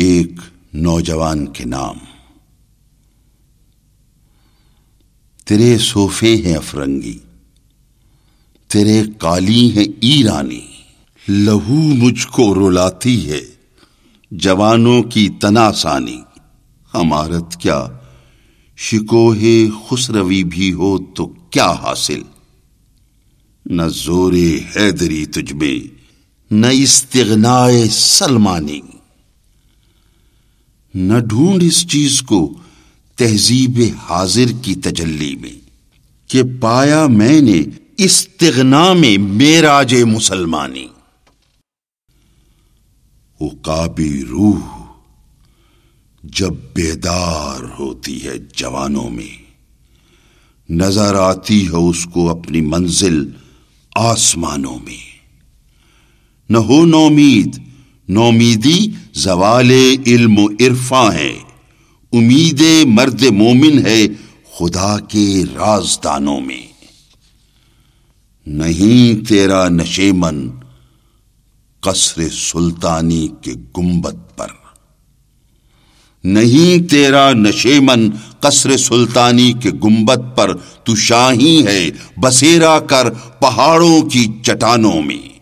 एक नौजवान के नाम तेरे सोफे हैं अफरंगी तेरे काली हैं ईरानी लहू मुझको रुलाती है जवानों की तनासानी हमारत क्या शिकोहे खुसरवी भी हो तो क्या हासिल न जोरे हैदरी तुझमें न इस्तेगनाए सलमानी न ढूंढ इस चीज को तहजीब हाजिर की तजल्ली में कि पाया मैंने इस तिगना में मेराज मुसलमानी काबी रूह जब बेदार होती है जवानों में नजर आती है उसको अपनी मंजिल आसमानों में न हो नौमीद नौमीदी जवाल इल्म इरफा है उम्मीद मर्द मोमिन है खुदा के राजदानों में नहीं तेरा नशे मन कसर सुल्तानी के गुंबद पर नहीं तेरा नशे मन कसर सुल्तानी के गुंबद पर तू शाही है बसेरा कर पहाड़ों की चट्टानों में